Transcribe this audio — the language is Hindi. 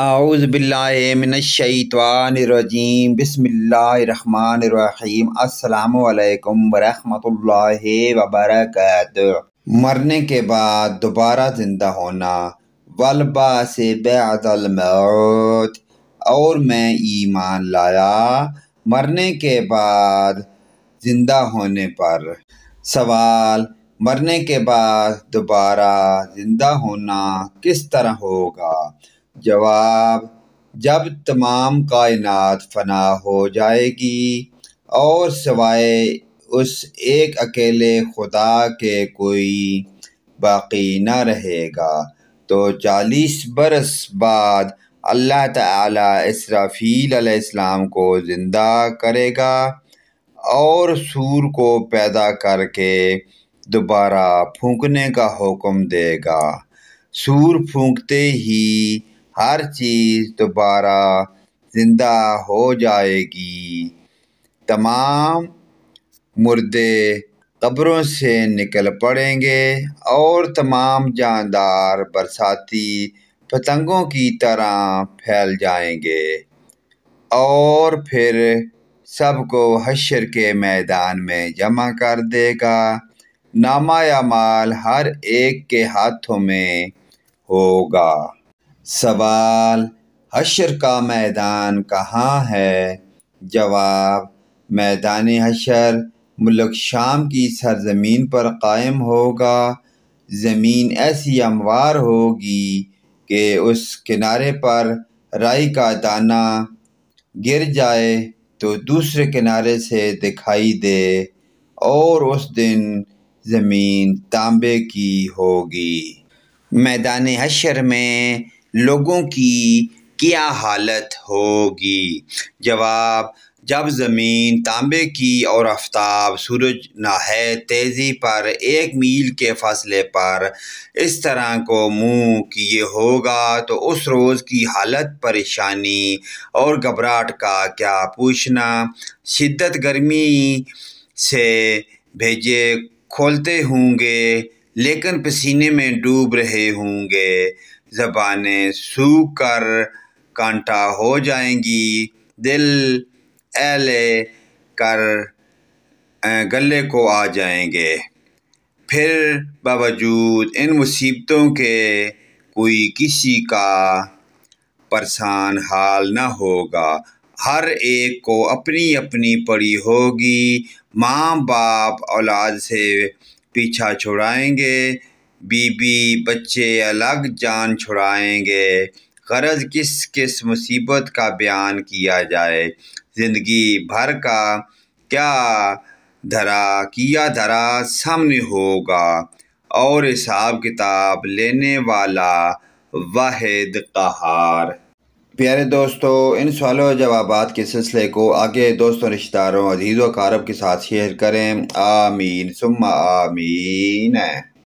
आउज़बिल्लाशैतवानरजीम बसमीम अल्लाम वरहमतुल्ला वबरक मरने के बाद दोबारा ज़िंदा होना वलबा से बेअलमौत और मैं ईमान लाया मरने के बाद ज़िंदा होने पर सवाल मरने के बाद दोबारा ज़िंदा होना किस तरह होगा जवाब जब तमाम कायनात फना हो जाएगी और सवाए उस एक अकेले खुदा के कोई बाकी न रहेगा तो चालीस बरस बाद अल्लाह ताला इसराफील अलैहिस्सलाम को ज़िंदा करेगा और सूर को पैदा करके दोबारा फूंकने का हुक्म देगा सूर फूंकते ही हर चीज़ दोबारा ज़िंदा हो जाएगी तमाम मुर्दे कब्रों से निकल पड़ेंगे और तमाम जानदार बरसाती पतंगों की तरह फैल जाएंगे और फिर सबको हशर के मैदान में जमा कर देगा माल हर एक के हाथों में होगा सवाल हशर का मैदान कहाँ है जवाब मैदान हशर मुल्क शाम की सरजमीन पर कायम होगा ज़मीन ऐसी हमवार होगी कि उस किनारे पर राई का दाना गिर जाए तो दूसरे किनारे से दिखाई दे और उस दिन ज़मीन तांबे की होगी मैदान हशर में लोगों की क्या हालत होगी जवाब जब ज़मीन तांबे की और आफ्ताब सूरज नाहे तेज़ी पर एक मील के फासले पर इस तरह को मुँह किए होगा तो उस रोज़ की हालत परेशानी और घबराहट का क्या पूछना शिद्दत गर्मी से भेजे खोलते होंगे लेकिन पसीने में डूब रहे होंगे जबाने सूख कर कांटा हो जाएंगी दिल एले कर गले को आ जाएंगे फिर बावजूद इन मुसीबतों के कोई किसी का परेशान हाल न होगा हर एक को अपनी अपनी पड़ी होगी माँ बाप औलाद से पीछा छुड़ाएंगे बीबी बच्चे अलग जान छुड़ाएंगे गरज किस किस मुसीबत का बयान किया जाए ज़िंदगी भर का क्या धरा किया धरा सामने होगा और हिसाब किताब लेने वाला वाहिद कहार प्यारे दोस्तों इन सवालों जवाब के सिलसिले को आगे दोस्तों रिश्तेदारों अजीज़ व कारब के साथ शेयर करें आमीन सुम्मा आमीन